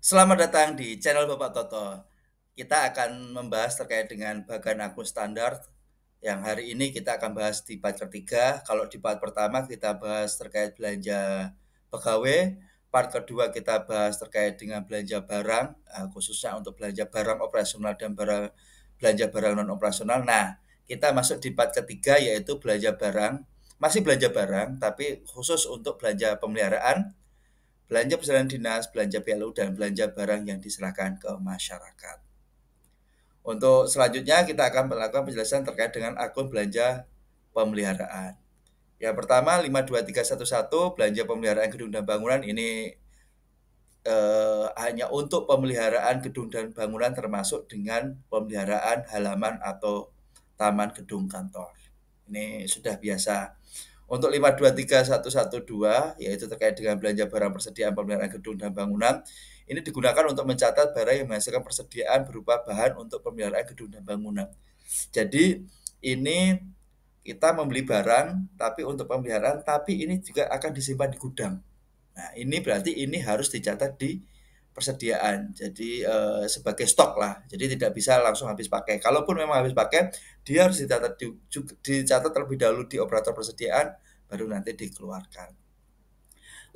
Selamat datang di channel Bapak Toto. Kita akan membahas terkait dengan bagan akun standar yang hari ini kita akan bahas di part ketiga. Kalau di part pertama kita bahas terkait belanja pegawai, part kedua kita bahas terkait dengan belanja barang, eh, khususnya untuk belanja barang operasional dan barang belanja barang non operasional. Nah, kita masuk di part ketiga yaitu belanja barang, masih belanja barang tapi khusus untuk belanja pemeliharaan belanja pesanan dinas, belanja PLU, dan belanja barang yang diserahkan ke masyarakat. Untuk selanjutnya kita akan melakukan penjelasan terkait dengan akun belanja pemeliharaan. Yang pertama 52311 belanja pemeliharaan gedung dan bangunan ini eh, hanya untuk pemeliharaan gedung dan bangunan termasuk dengan pemeliharaan halaman atau taman gedung kantor. Ini sudah biasa untuk 523112 yaitu terkait dengan belanja barang persediaan pemeliharaan gedung dan bangunan, ini digunakan untuk mencatat barang yang menghasilkan persediaan berupa bahan untuk pemeliharaan gedung dan bangunan. Jadi ini kita membeli barang tapi untuk pemeliharaan tapi ini juga akan disimpan di gudang. Nah, ini berarti ini harus dicatat di persediaan. Jadi e, sebagai stok lah. Jadi tidak bisa langsung habis pakai. Kalaupun memang habis pakai, dia harus dicatat di, dicatat terlebih dahulu di operator persediaan baru nanti dikeluarkan.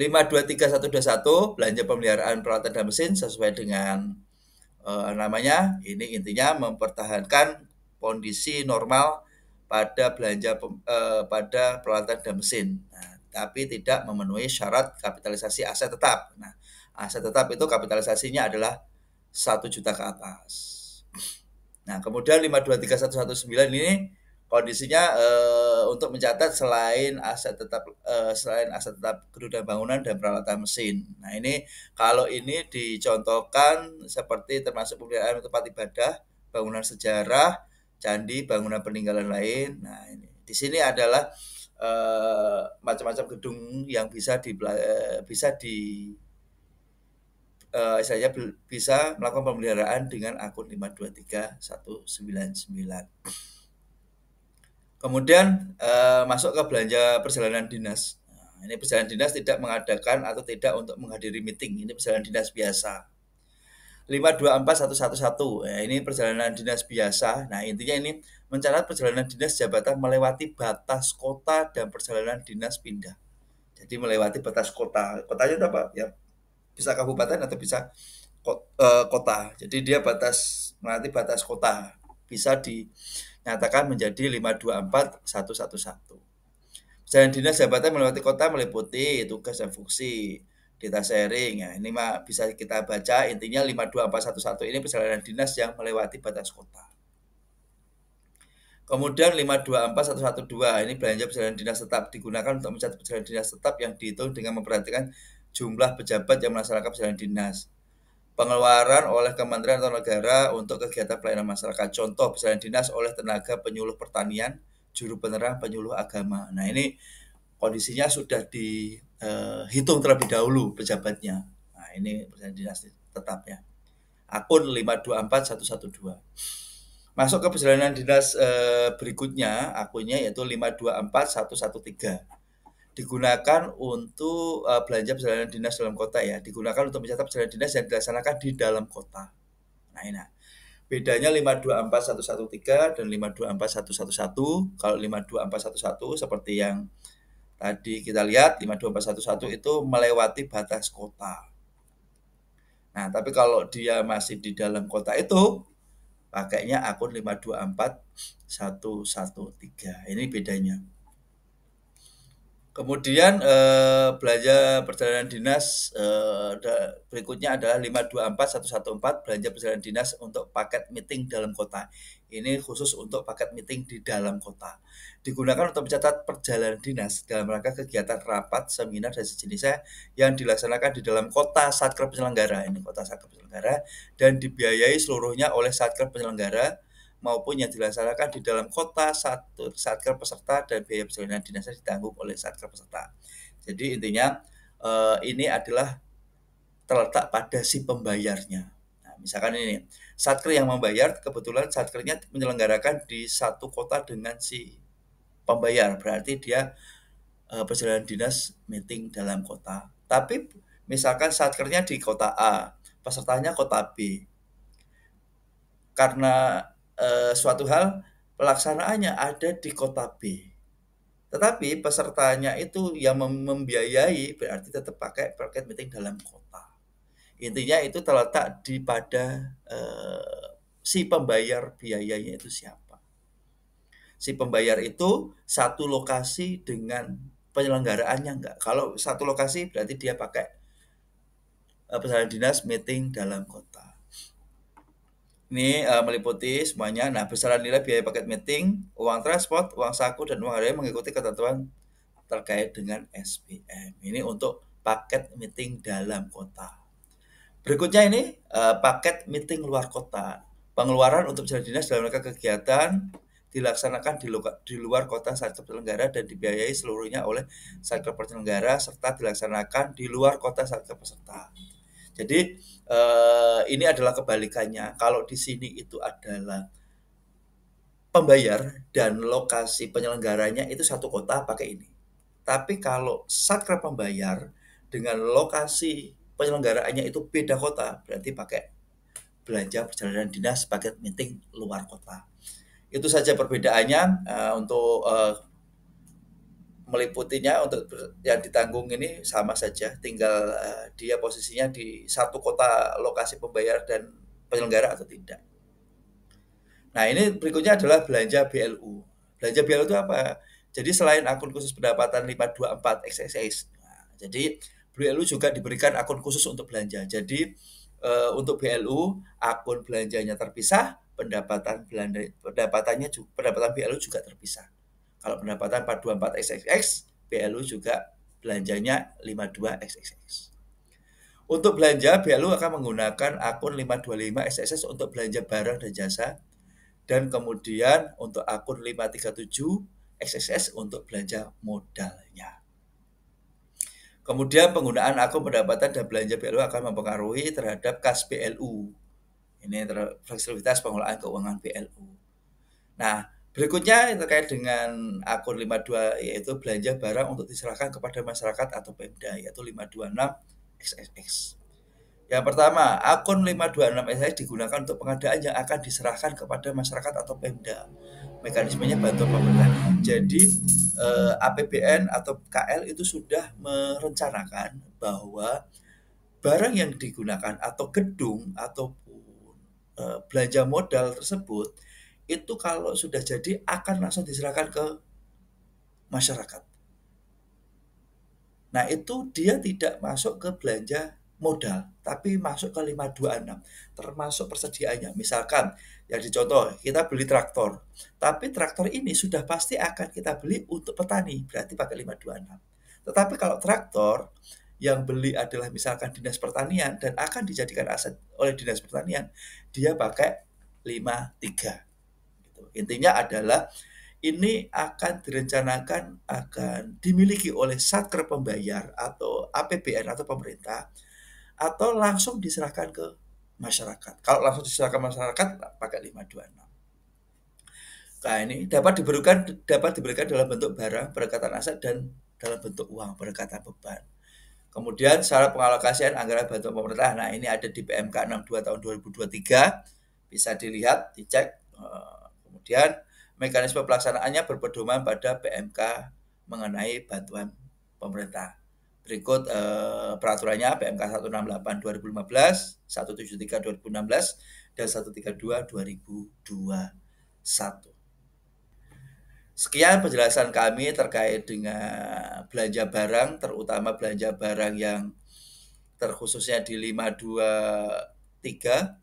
523121 belanja pemeliharaan peralatan dan mesin sesuai dengan eh, namanya. Ini intinya mempertahankan kondisi normal pada belanja eh, pada peralatan dan mesin. Nah, tapi tidak memenuhi syarat kapitalisasi aset tetap. Nah, aset tetap itu kapitalisasinya adalah 1 juta ke atas. Nah, kemudian 523119 ini kondisinya uh, untuk mencatat selain aset tetap uh, selain aset tetap keruda bangunan dan peralatan mesin. Nah ini kalau ini dicontohkan seperti termasuk pemeliharaan tempat ibadah, bangunan sejarah, candi, bangunan peninggalan lain. Nah ini di sini adalah uh, macam-macam gedung yang bisa di uh, bisa di uh, saya bisa melakukan pemeliharaan dengan akun 523199. Kemudian eh, masuk ke belanja perjalanan dinas. Nah, ini perjalanan dinas tidak mengadakan atau tidak untuk menghadiri meeting. Ini perjalanan dinas biasa. 524111. Ya, ini perjalanan dinas biasa. Nah, intinya ini mencatat perjalanan dinas jabatan melewati batas kota dan perjalanan dinas pindah. Jadi melewati batas kota. Kotanya itu apa? Ya bisa kabupaten atau bisa eh, kota. Jadi dia batas melewati batas kota. Bisa di nyatakan menjadi 524111. Perjalanan dinas jabatan melewati kota meliputi tugas dan fungsi kita sharing ya. Ini mah bisa kita baca intinya 524111 ini perjalanan dinas yang melewati batas kota. Kemudian 524112 ini belanja perjalanan dinas tetap digunakan untuk mencatat perjalanan dinas tetap yang dihitung dengan memperhatikan jumlah pejabat yang melaksanakan perjalanan dinas pengeluaran oleh kementerian atau negara untuk kegiatan pelayanan masyarakat. Contoh misalnya dinas oleh tenaga penyuluh pertanian, juru penerang, penyuluh agama. Nah ini kondisinya sudah dihitung eh, terlebih dahulu pejabatnya. Nah ini misalnya dinas tetapnya. Akun 524112. Masuk ke perjalanan dinas eh, berikutnya akunnya yaitu 524113 digunakan untuk uh, belanja perjalanan dinas dalam kota ya, digunakan untuk mencatat perjalanan dinas yang dilaksanakan di dalam kota. Nah, ini. Nah. Bedanya 524113 dan 524111. Kalau 524111 seperti yang tadi kita lihat 52411 itu melewati batas kota. Nah, tapi kalau dia masih di dalam kota itu pakainya akun 524113. Ini bedanya. Kemudian eh, belanja perjalanan dinas, eh, berikutnya adalah 524114 belanja perjalanan dinas untuk paket meeting dalam kota. Ini khusus untuk paket meeting di dalam kota. Digunakan untuk mencatat perjalanan dinas dalam rangka kegiatan rapat, seminar, dan sejenisnya yang dilaksanakan di dalam kota satker penyelenggara. Ini kota satker penyelenggara dan dibiayai seluruhnya oleh satker penyelenggara maupun yang dilaksanakan di dalam kota saat satker peserta dan biaya perjalanan dinasnya ditanggung oleh satker peserta. Jadi intinya eh, ini adalah terletak pada si pembayarnya. Nah, misalkan ini satker yang membayar kebetulan satkernya menyelenggarakan di satu kota dengan si pembayar, berarti dia eh, perjalanan dinas meeting dalam kota. Tapi misalkan satkernya di kota A, pesertanya kota B. Karena Eh, suatu hal pelaksanaannya ada di kota B. Tetapi pesertanya itu yang membiayai berarti tetap pakai paket meeting dalam kota. Intinya itu terletak di pada eh, si pembayar biayanya itu siapa. Si pembayar itu satu lokasi dengan penyelenggaraannya enggak. Kalau satu lokasi berarti dia pakai eh, dinas meeting dalam kota. Ini uh, meliputi semuanya. Nah, besaran nilai biaya paket meeting, uang transport, uang saku, dan uang harian mengikuti ketentuan terkait dengan SPM. Ini untuk paket meeting dalam kota. Berikutnya ini uh, paket meeting luar kota. Pengeluaran untuk jalan dinas dalam rangka kegiatan dilaksanakan di, luka, di luar kota saat penyelenggara dan dibiayai seluruhnya oleh satker penyelenggara serta dilaksanakan di luar kota saat peserta. Jadi eh, ini adalah kebalikannya. Kalau di sini itu adalah pembayar dan lokasi penyelenggaranya itu satu kota pakai ini. Tapi kalau sakra pembayar dengan lokasi penyelenggaraannya itu beda kota, berarti pakai belanja perjalanan dinas paket meeting luar kota. Itu saja perbedaannya uh, untuk uh, meliputinya untuk yang ditanggung ini sama saja, tinggal eh, dia posisinya di satu kota lokasi pembayar dan penyelenggara atau tidak. Nah ini berikutnya adalah belanja BLU. Belanja BLU itu apa? Jadi selain akun khusus pendapatan 524 XXX, nah, jadi BLU juga diberikan akun khusus untuk belanja. Jadi uh, untuk BLU akun belanjanya terpisah, pendapatan belanja pendapatannya pendapatan BLU juga terpisah. Kalau pendapatan 424XXX, BLU juga belanjanya 52XXX. Untuk belanja, BLU akan menggunakan akun 525 xxx untuk belanja barang dan jasa. Dan kemudian untuk akun 537 xxx untuk belanja modalnya. Kemudian penggunaan akun pendapatan dan belanja BLU akan mempengaruhi terhadap kas BLU. Ini fleksibilitas pengelolaan keuangan BLU. Nah, Berikutnya yang terkait dengan akun 52 yaitu belanja barang untuk diserahkan kepada masyarakat atau Pemda yaitu 526XXX. Yang pertama, akun 526SX digunakan untuk pengadaan yang akan diserahkan kepada masyarakat atau Pemda. Mekanismenya bantuan pemerintah. Jadi eh, APBN atau KL itu sudah merencanakan bahwa barang yang digunakan atau gedung ataupun eh, belanja modal tersebut itu kalau sudah jadi akan langsung diserahkan ke masyarakat. Nah, itu dia tidak masuk ke belanja modal, tapi masuk ke 526, termasuk persediaannya. Misalkan, yang dicontoh, kita beli traktor. Tapi traktor ini sudah pasti akan kita beli untuk petani, berarti pakai 526. Tetapi kalau traktor yang beli adalah misalkan dinas pertanian dan akan dijadikan aset oleh dinas pertanian, dia pakai 53 gitu. Intinya adalah ini akan direncanakan akan dimiliki oleh satker pembayar atau APBN atau pemerintah atau langsung diserahkan ke masyarakat. Kalau langsung diserahkan masyarakat pakai 526. Nah, ini dapat diberikan dapat diberikan dalam bentuk barang perekatan aset dan dalam bentuk uang perekatan beban. Kemudian syarat pengalokasian anggaran bantuan pemerintah. Nah, ini ada di PMK 62 tahun 2023. Bisa dilihat, dicek eh, Kemudian mekanisme pelaksanaannya berpedoman pada PMK mengenai bantuan pemerintah. Berikut eh, peraturannya PMK 168 2015, 173 2016 dan 132 2021. Sekian penjelasan kami terkait dengan belanja barang, terutama belanja barang yang terkhususnya di 523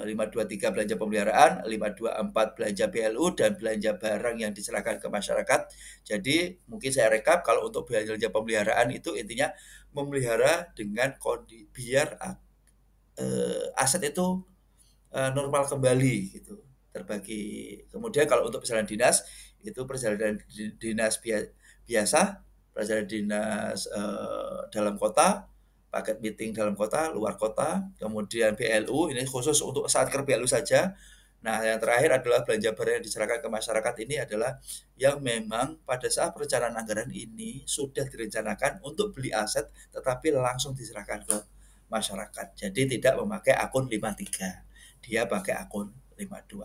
523 eh, belanja pemeliharaan, 524 belanja BLU dan belanja barang yang diserahkan ke masyarakat. Jadi mungkin saya rekap kalau untuk belanja pemeliharaan itu intinya memelihara dengan kondisi biar uh, aset itu uh, normal kembali gitu terbagi. Kemudian kalau untuk perjalanan dinas itu perjalanan dinas biasa, perjalanan dinas uh, dalam kota paket meeting dalam kota, luar kota, kemudian BLU, ini khusus untuk saat ker BLU saja. Nah, yang terakhir adalah belanja barang yang diserahkan ke masyarakat ini adalah yang memang pada saat perencanaan anggaran ini sudah direncanakan untuk beli aset tetapi langsung diserahkan ke masyarakat. Jadi tidak memakai akun 53. Dia pakai akun 526.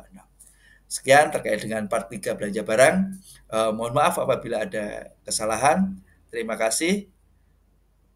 Sekian terkait dengan part 3 belanja barang. Eh, mohon maaf apabila ada kesalahan. Terima kasih.